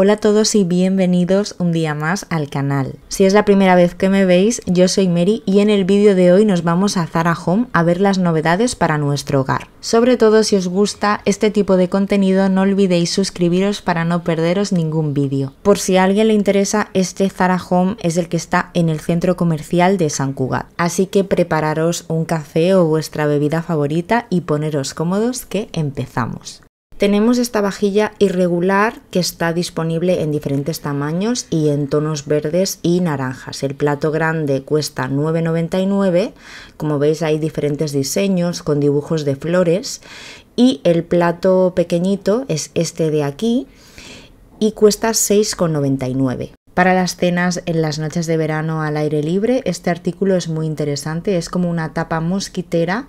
Hola a todos y bienvenidos un día más al canal. Si es la primera vez que me veis, yo soy Mary y en el vídeo de hoy nos vamos a Zara Home a ver las novedades para nuestro hogar. Sobre todo si os gusta este tipo de contenido no olvidéis suscribiros para no perderos ningún vídeo. Por si a alguien le interesa, este Zara Home es el que está en el centro comercial de San Cugat. Así que prepararos un café o vuestra bebida favorita y poneros cómodos que empezamos. Tenemos esta vajilla irregular que está disponible en diferentes tamaños y en tonos verdes y naranjas. El plato grande cuesta 9,99. Como veis hay diferentes diseños con dibujos de flores. Y el plato pequeñito es este de aquí y cuesta 6,99. Para las cenas en las noches de verano al aire libre, este artículo es muy interesante. Es como una tapa mosquitera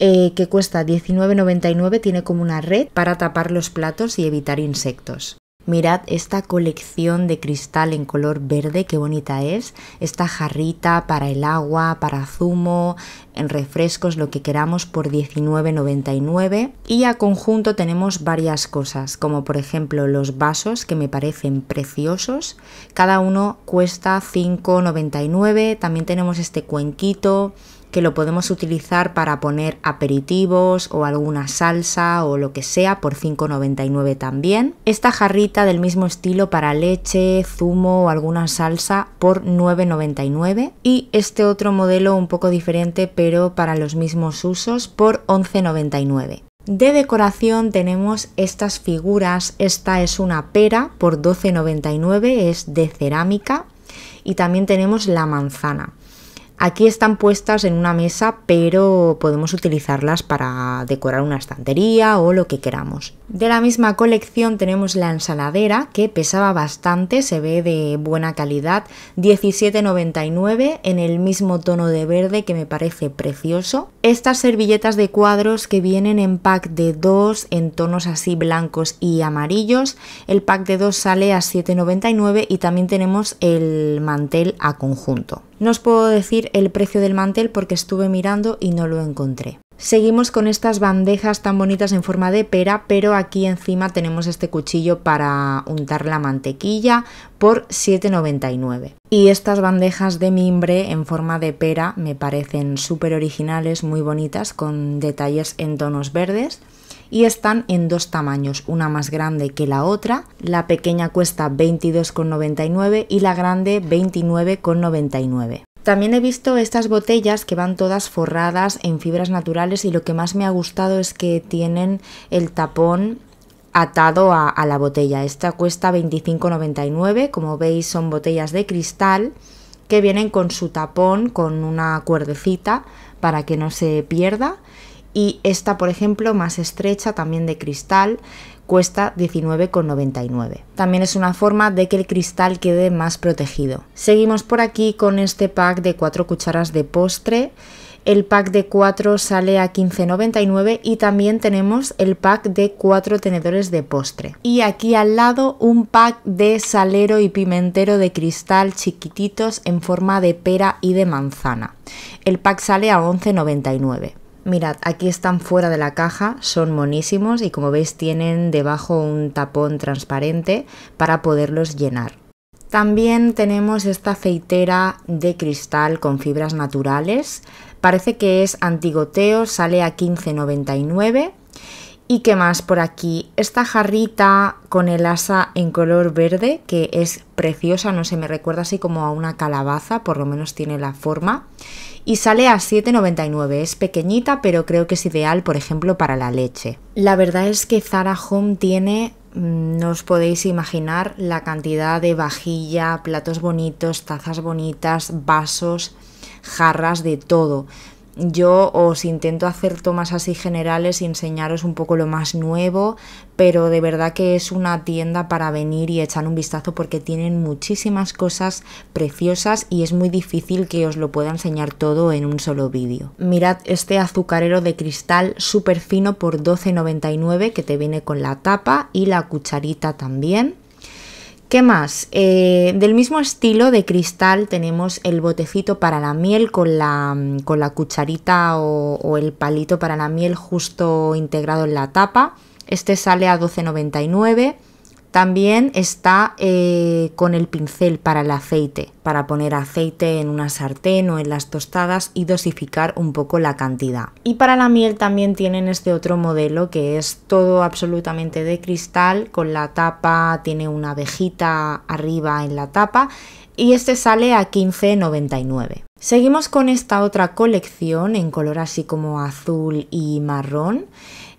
eh, que cuesta 19,99, tiene como una red para tapar los platos y evitar insectos. Mirad esta colección de cristal en color verde, qué bonita es. Esta jarrita para el agua, para zumo, en refrescos, lo que queramos por $19.99. Y a conjunto tenemos varias cosas, como por ejemplo los vasos que me parecen preciosos. Cada uno cuesta $5.99. También tenemos este cuenquito que lo podemos utilizar para poner aperitivos o alguna salsa o lo que sea por 5,99 también. Esta jarrita del mismo estilo para leche, zumo o alguna salsa por 9,99 y este otro modelo un poco diferente pero para los mismos usos por 11,99. De decoración tenemos estas figuras, esta es una pera por 12,99, es de cerámica y también tenemos la manzana. Aquí están puestas en una mesa, pero podemos utilizarlas para decorar una estantería o lo que queramos. De la misma colección tenemos la ensaladera, que pesaba bastante, se ve de buena calidad, 17,99 en el mismo tono de verde que me parece precioso. Estas servilletas de cuadros que vienen en pack de dos en tonos así blancos y amarillos, el pack de dos sale a 7,99 y también tenemos el mantel a conjunto. No os puedo decir el precio del mantel porque estuve mirando y no lo encontré. Seguimos con estas bandejas tan bonitas en forma de pera, pero aquí encima tenemos este cuchillo para untar la mantequilla por 7,99. Y estas bandejas de mimbre en forma de pera me parecen súper originales, muy bonitas, con detalles en tonos verdes y están en dos tamaños, una más grande que la otra. La pequeña cuesta 22,99 y la grande 29,99. También he visto estas botellas que van todas forradas en fibras naturales y lo que más me ha gustado es que tienen el tapón atado a, la botella. Esta cuesta 25,99, como veis son botellas de cristal que vienen con su tapón, con una cuerdecita para que no se pierda y esta, por ejemplo, más estrecha, también de cristal, cuesta 19,99. También es una forma de que el cristal quede más protegido. Seguimos por aquí con este pack de 4 cucharas de postre. El pack de 4 sale a 15,99 y también tenemos el pack de 4 tenedores de postre. Y aquí al lado un pack de salero y pimentero de cristal chiquititos en forma de pera y de manzana. El pack sale a 11,99. Mirad, aquí están fuera de la caja, son monísimos y como veis tienen debajo un tapón transparente para poderlos llenar. También tenemos esta aceitera de cristal con fibras naturales. Parece que es antigoteo, sale a 15,99. ¿Y qué más por aquí? Esta jarrita con el asa en color verde, que es preciosa, no se me recuerda así como a una calabaza, por lo menos tiene la forma y sale a 7,99. Es pequeñita, pero creo que es ideal, por ejemplo, para la leche. La verdad es que Zara Home tiene mm, no os podéis imaginar la cantidad de vajilla, platos bonitos, tazas bonitas, vasos, jarras, de todo. Yo os intento hacer tomas así generales y enseñaros un poco lo más nuevo, pero de verdad que es una tienda para venir y echar un vistazo porque tienen muchísimas cosas preciosas y es muy difícil que os lo pueda enseñar todo en un solo vídeo. Mirad este azucarero de cristal súper fino por 12,99 que te viene con la tapa y la cucharita también. ¿Qué más? Eh, del mismo estilo de cristal tenemos el botecito para la miel con la, cucharita o, o el palito para la miel justo integrado en la tapa. Este sale a 12,99 también está eh, con el pincel para el aceite, para poner aceite en una sartén o en las tostadas y dosificar un poco la cantidad. Y para la miel también tienen este otro modelo que es todo absolutamente de cristal, con la tapa, tiene una abejita arriba en la tapa y este sale a 15,99. Seguimos con esta otra colección en color así como azul y marrón.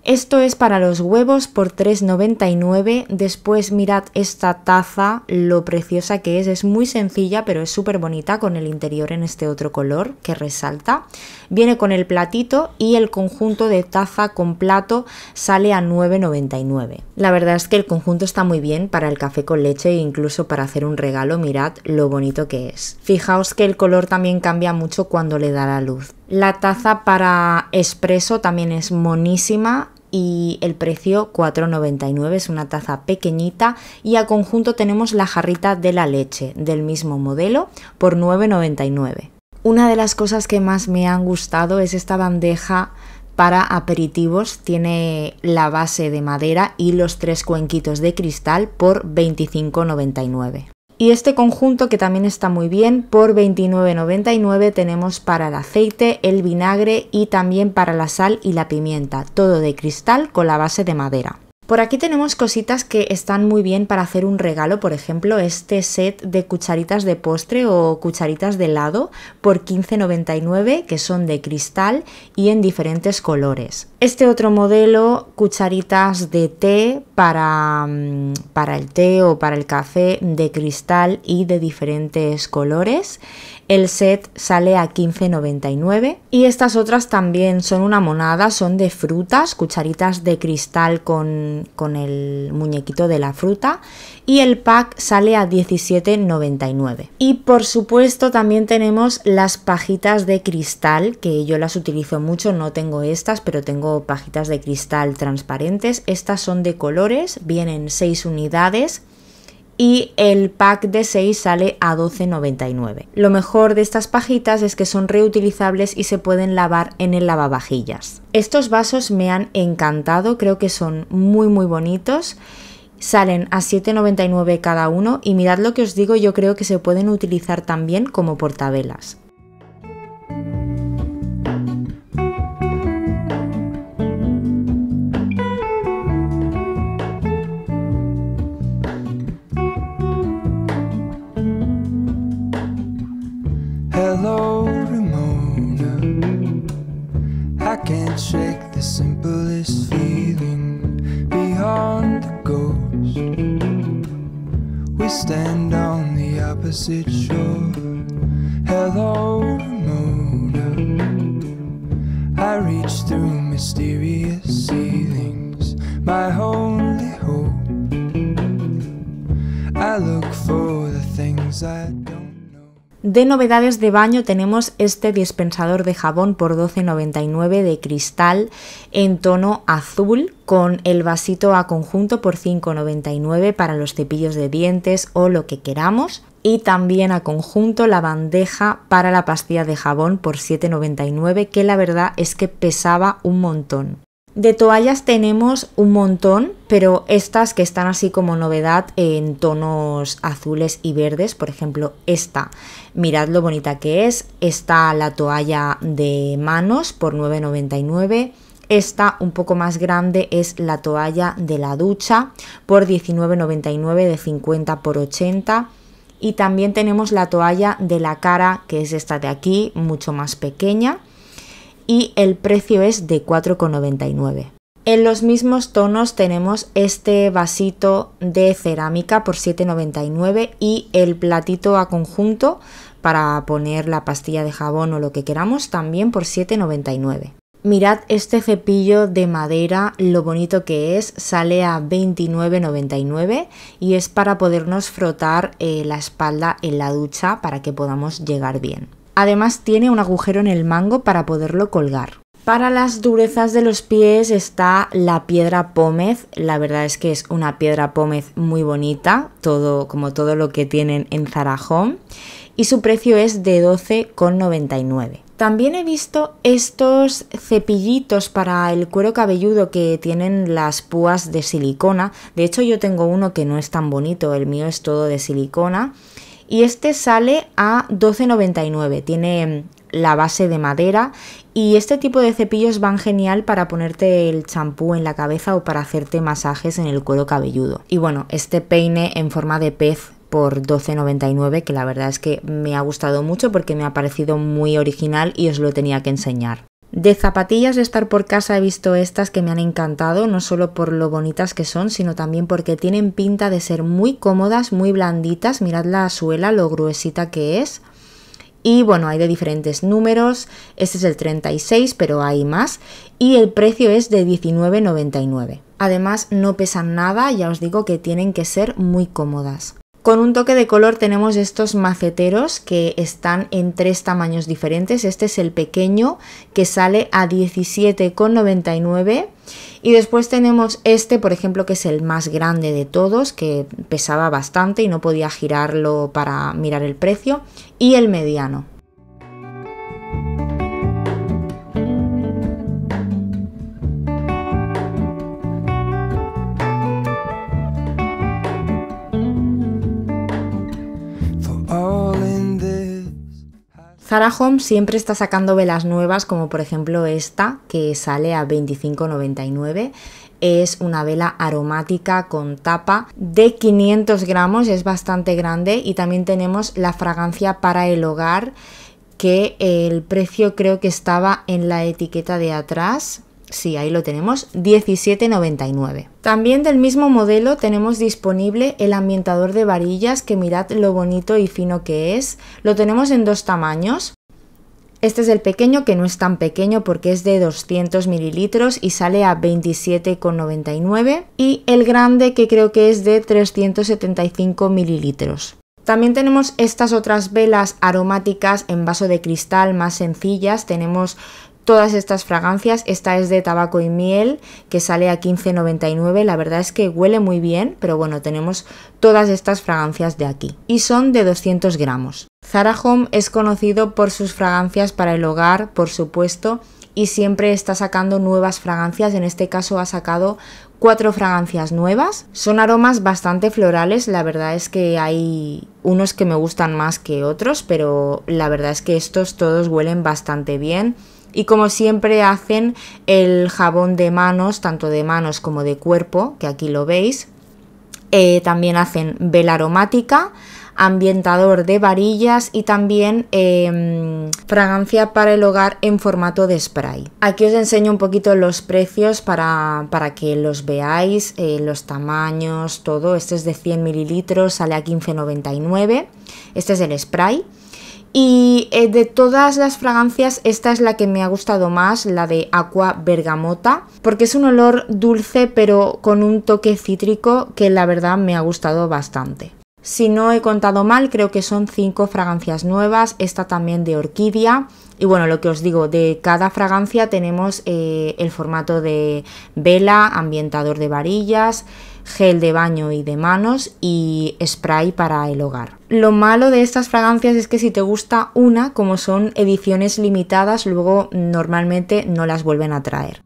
Esto es para los huevos por 3,99. Después mirad esta taza, lo preciosa que es. Es muy sencilla, pero es súper bonita con el interior en este otro color que resalta. Viene con el platito y el conjunto de taza con plato sale a 9,99. La verdad es que el conjunto está muy bien para el café con leche e incluso para hacer un regalo. Mirad lo bonito que es. Fijaos que el color también cambia mucho cuando le da la luz. La taza para espresso también es monísima y el precio 4,99 es una taza pequeñita y a conjunto tenemos la jarrita de la leche del mismo modelo por 9,99. Una de las cosas que más me han gustado es esta bandeja para aperitivos tiene la base de madera y los tres cuenquitos de cristal por 25,99. Y este conjunto que también está muy bien, por $29.99 tenemos para el aceite, el vinagre y también para la sal y la pimienta, todo de cristal con la base de madera. Por aquí tenemos cositas que están muy bien para hacer un regalo, por ejemplo, este set de cucharitas de postre o cucharitas de helado por 15,99 que son de cristal y en diferentes colores. Este otro modelo, cucharitas de té para, mm, para el té o para el café de cristal y de diferentes colores. El set sale a 15,99 y estas otras también son una monada, son de frutas, cucharitas de cristal con, con el muñequito de la fruta y el pack sale a 17,99. Y por supuesto también tenemos las pajitas de cristal, que yo las utilizo mucho, no tengo estas, pero tengo pajitas de cristal transparentes. Estas son de colores, vienen 6 unidades y el pack de 6 sale a 12,99. Lo mejor de estas pajitas es que son reutilizables y se pueden lavar en el lavavajillas. Estos vasos me han encantado, creo que son muy muy bonitos. Salen a 7,99 cada uno y mirad lo que os digo, yo creo que se pueden utilizar también como portavelas. De novedades de baño tenemos este dispensador de jabón por 12,99 de cristal en tono azul con el vasito a conjunto por 5,99 para los cepillos de dientes o lo que queramos y también a conjunto la bandeja para la pastilla de jabón por 7,99 que la verdad es que pesaba un montón. De toallas tenemos un montón, pero estas que están así como novedad en tonos azules y verdes, por ejemplo esta, mirad lo bonita que es, está la toalla de manos por 9,99 esta un poco más grande es la toalla de la ducha por 19,99 de 50 por 80 y también tenemos la toalla de la cara que es esta de aquí mucho más pequeña y el precio es de 4,99. En los mismos tonos tenemos este vasito de cerámica por 7,99 y el platito a conjunto para poner la pastilla de jabón o lo que queramos también por 7,99. Mirad este cepillo de madera, lo bonito que es, sale a 29,99 y es para podernos frotar eh, la espalda en la ducha para que podamos llegar bien. Además tiene un agujero en el mango para poderlo colgar. Para las durezas de los pies está la piedra pómez. La verdad es que es una piedra pómez muy bonita, todo, como todo lo que tienen en Zarajón. Y su precio es de 12,99. También he visto estos cepillitos para el cuero cabelludo que tienen las púas de silicona. De hecho yo tengo uno que no es tan bonito, el mío es todo de silicona y este sale a 12,99. Tiene mm, la base de madera y este tipo de cepillos van genial para ponerte el champú en la cabeza o para hacerte masajes en el cuero cabelludo. Y bueno, este peine en forma de pez por 12,99 que la verdad es que me ha gustado mucho porque me ha parecido muy original y os lo tenía que enseñar. De zapatillas de estar por casa he visto estas que me han encantado, no solo por lo bonitas que son, sino también porque tienen pinta de ser muy cómodas, muy blanditas. Mirad la suela, lo gruesita que es. Y bueno, hay de diferentes números, este es el 36, pero hay más. Y el precio es de 19,99. Además, no pesan nada, ya os digo que tienen que ser muy cómodas. Con un toque de color tenemos estos maceteros que están en tres tamaños diferentes. Este es el pequeño que sale a 17,99 y después tenemos este, por ejemplo, que es el más grande de todos, que pesaba bastante y no podía girarlo para mirar el precio y el mediano. Zara Home siempre está sacando velas nuevas, como por ejemplo esta, que sale a 25,99. Es una vela aromática con tapa de 500 gramos, es bastante grande. Y también tenemos la fragancia para el hogar, que el precio creo que estaba en la etiqueta de atrás. Sí, ahí lo tenemos, 17,99. También del mismo modelo tenemos disponible el ambientador de varillas, que mirad lo bonito y fino que es. Lo tenemos en dos tamaños. Este es el pequeño, que no es tan pequeño porque es de 200 mililitros y sale a 27,99. Y el grande, que creo que es de 375 mililitros. También tenemos estas otras velas aromáticas en vaso de cristal más sencillas. Tenemos todas estas fragancias. Esta es de tabaco y miel que sale a 15,99. La verdad es que huele muy bien, pero bueno, tenemos todas estas fragancias de aquí. Y son de 200 gramos. Zara Home es conocido por sus fragancias para el hogar, por supuesto, y siempre está sacando nuevas fragancias. En este caso ha sacado cuatro fragancias nuevas. Son aromas bastante florales, la verdad es que hay unos que me gustan más que otros, pero la verdad es que estos todos huelen bastante bien. Y como siempre hacen el jabón de manos, tanto de manos como de cuerpo, que aquí lo veis. Eh, también hacen vela aromática, ambientador de varillas y también em, fragancia para el hogar en formato de spray. Aquí os enseño un poquito los precios para, que los veáis, eh, los tamaños, todo. Este es de 100 mililitros, sale a 15,99. Este es el spray. Y eh, de todas las fragancias, esta es la que me ha gustado más, la de Aqua Bergamota, porque es un olor dulce pero con un toque cítrico que la verdad me ha gustado bastante. Si no he contado mal, creo que son cinco fragancias nuevas, esta también de orquídea. Y bueno, lo que os digo, de cada fragancia tenemos eh, el formato de vela, ambientador de varillas, gel de baño y de manos y spray para el hogar. Lo malo de estas fragancias es que si te gusta una, como son ediciones limitadas, luego normalmente no las vuelven a traer.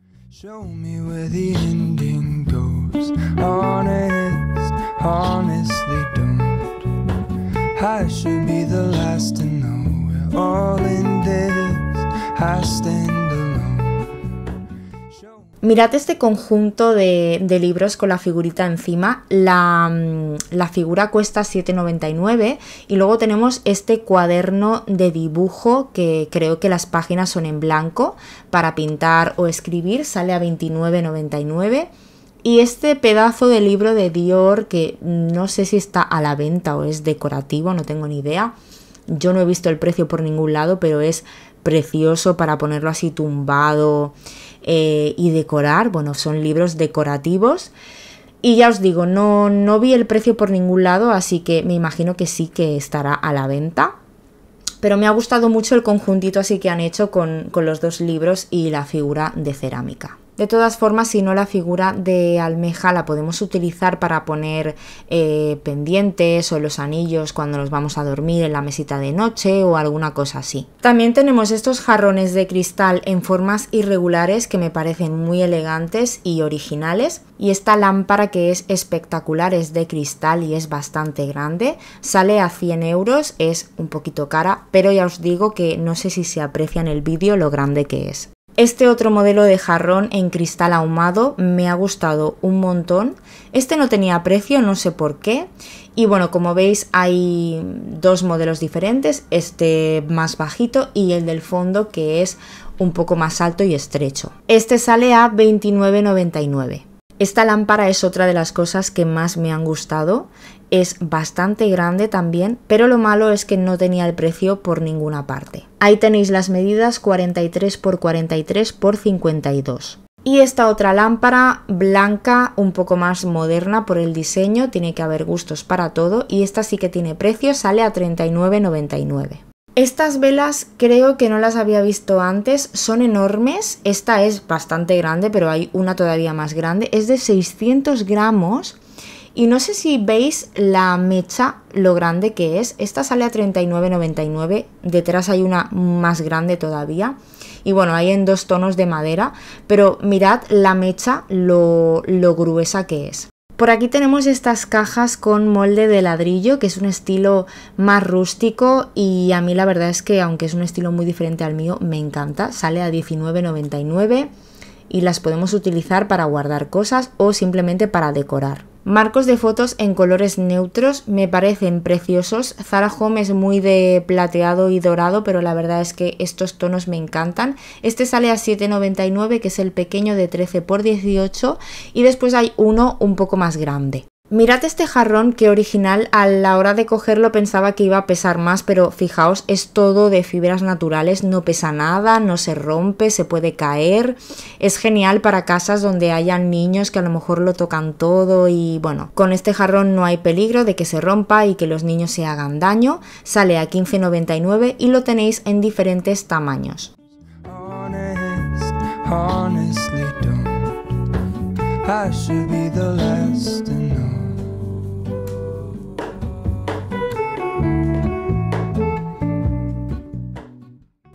Mirad este conjunto de, libros con la figurita encima. La, mm, la figura cuesta 7,99 y luego tenemos este cuaderno de dibujo que creo que las páginas son en blanco para pintar o escribir. Sale a 29,99. Y este pedazo de libro de Dior, que no sé si está a la venta o es decorativo, no tengo ni idea. Yo no he visto el precio por ningún lado, pero es precioso para ponerlo así tumbado eh, y decorar. Bueno, son libros decorativos. Y ya os digo, no, no vi el precio por ningún lado, así que me imagino que sí que estará a la venta. Pero me ha gustado mucho el conjuntito así que han hecho con los dos libros y la figura de cerámica. De todas formas, si no la figura de almeja la podemos utilizar para poner eh, pendientes o los anillos cuando nos vamos a dormir en la mesita de noche o alguna cosa así. También tenemos estos jarrones de cristal en formas irregulares que me parecen muy elegantes y originales. Y esta lámpara que es espectacular, es de cristal y es bastante grande. Sale a 100 euros, es un poquito cara, pero ya os digo que no sé si se aprecia en el vídeo lo grande que es. Este otro modelo de jarrón en cristal ahumado me ha gustado un montón. Este no tenía precio, no sé por qué. Y bueno, como veis hay dos modelos diferentes, este más bajito y el del fondo que es un poco más alto y estrecho. Este sale a 29,99. Esta lámpara es otra de las cosas que más me han gustado es bastante grande también, pero lo malo es que no tenía el precio por ninguna parte. Ahí tenéis las medidas 43 x 43 x 52. Y esta otra lámpara blanca, un poco más moderna por el diseño, tiene que haber gustos para todo y esta sí que tiene precio, sale a 39,99. Estas velas creo que no las había visto antes, son enormes, esta es bastante grande, pero hay una todavía más grande, es de 600 gramos y no sé si veis la mecha, lo grande que es. Esta sale a 39,99. Detrás hay una más grande todavía. Y bueno, hay en dos tonos de madera. Pero mirad la mecha, lo, lo gruesa que es. Por aquí tenemos estas cajas con molde de ladrillo, que es un estilo más rústico y a mí la verdad es que, aunque es un estilo muy diferente al mío, me encanta. Sale a 19,99 y las podemos utilizar para guardar cosas o simplemente para decorar. Marcos de fotos en colores neutros me parecen preciosos. Zara Home es muy de plateado y dorado, pero la verdad es que estos tonos me encantan. Este sale a 7,99, que es el pequeño de 13 por 18 y después hay uno un poco más grande. Mirad este jarrón que original a la hora de cogerlo pensaba que iba a pesar más, pero fijaos, es todo de fibras naturales, no pesa nada, no se rompe, se puede caer. Es genial para casas donde hayan niños que a lo mejor lo tocan todo y bueno, con este jarrón no hay peligro de que se rompa y que los niños se hagan daño. Sale a 15,99 y lo tenéis en diferentes tamaños.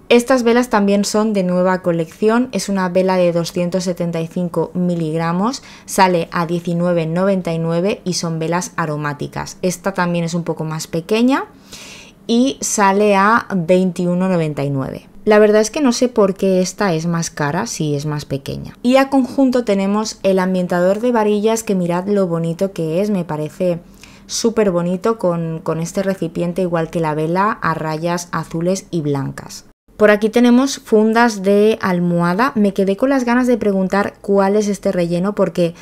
Estas velas también son de nueva colección, es una vela de 275 miligramos, sale a 19,99 y son velas aromáticas. Esta también es un poco más pequeña y sale a 21,99. La verdad es que no sé por qué esta es más cara si es más pequeña. Y a conjunto tenemos el ambientador de varillas que mirad lo bonito que es, me parece súper bonito con, con este recipiente igual que la vela a rayas azules y blancas. Por aquí tenemos fundas de almohada. Me quedé con las ganas de preguntar cuál es este relleno porque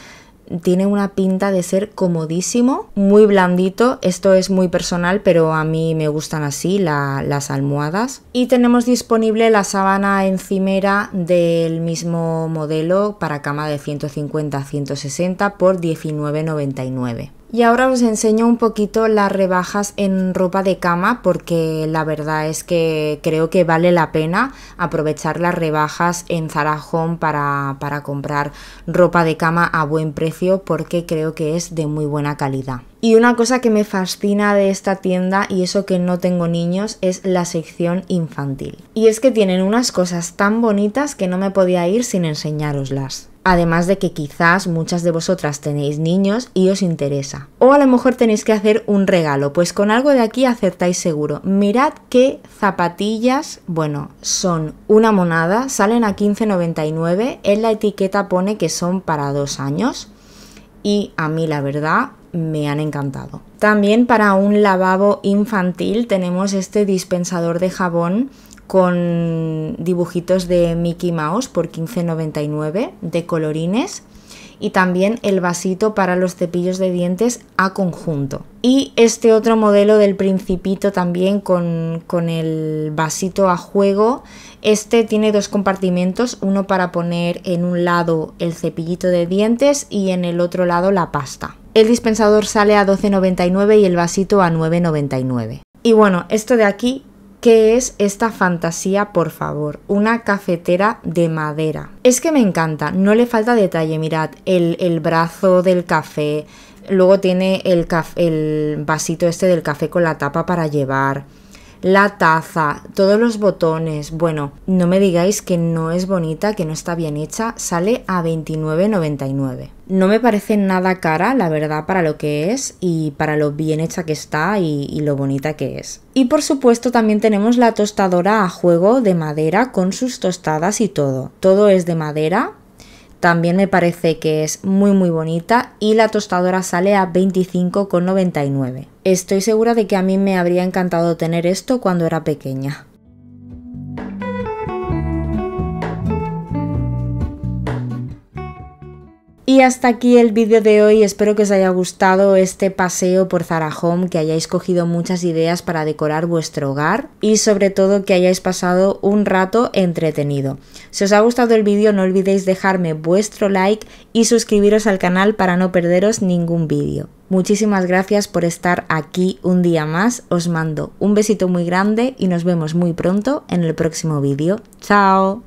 tiene una pinta de ser comodísimo, muy blandito, esto es muy personal, pero a mí me gustan así las almohadas. Y tenemos disponible la sábana encimera del mismo modelo para cama de 150 160 por 19,99. Y ahora os enseño un poquito las rebajas en ropa de cama porque la verdad es que creo que vale la pena aprovechar las rebajas en Zara Home para, para comprar ropa de cama a buen precio porque creo que es de muy buena calidad. Y una cosa que me fascina de esta tienda, y eso que no tengo niños, es la sección infantil. Y es que tienen unas cosas tan bonitas que no me podía ir sin enseñároslas además de que quizás muchas de vosotras tenéis niños y os interesa. O a lo mejor tenéis que hacer un regalo, pues con algo de aquí acertáis seguro. Mirad qué zapatillas, bueno, son una monada, salen a 15,99, en la etiqueta pone que son para dos años y a mí la verdad me han encantado. También para un lavabo infantil tenemos este dispensador de jabón con dibujitos de Mickey Mouse por 15,99 de colorines y también el vasito para los cepillos de dientes a conjunto. Y este otro modelo del principito también con, con, el vasito a juego. Este tiene dos compartimentos, uno para poner en un lado el cepillito de dientes y en el otro lado la pasta. El dispensador sale a 12,99 y el vasito a 9,99. Y bueno, esto de aquí ¿Qué es esta fantasía, por favor? Una cafetera de madera. Es que me encanta, no le falta detalle, mirad, el, el brazo del café, luego tiene el, el vasito este del café con la tapa para llevar la taza, todos los botones. Bueno, no me digáis que no es bonita, que no está bien hecha, sale a 29,99. No me parece nada cara, la verdad, para lo que es y para lo bien hecha que está y, lo bonita que es. Y por supuesto también tenemos la tostadora a juego de madera con sus tostadas y todo. Todo es de madera, también me parece que es muy muy bonita y la tostadora sale a 25,99. Estoy segura de que a mí me habría encantado tener esto cuando era pequeña. Y hasta aquí el vídeo de hoy, espero que os haya gustado este paseo por Zara Home, que hayáis cogido muchas ideas para decorar vuestro hogar y sobre todo que hayáis pasado un rato entretenido. Si os ha gustado el vídeo no olvidéis dejarme vuestro like y suscribiros al canal para no perderos ningún vídeo. Muchísimas gracias por estar aquí un día más, os mando un besito muy grande y nos vemos muy pronto en el próximo vídeo. ¡Chao!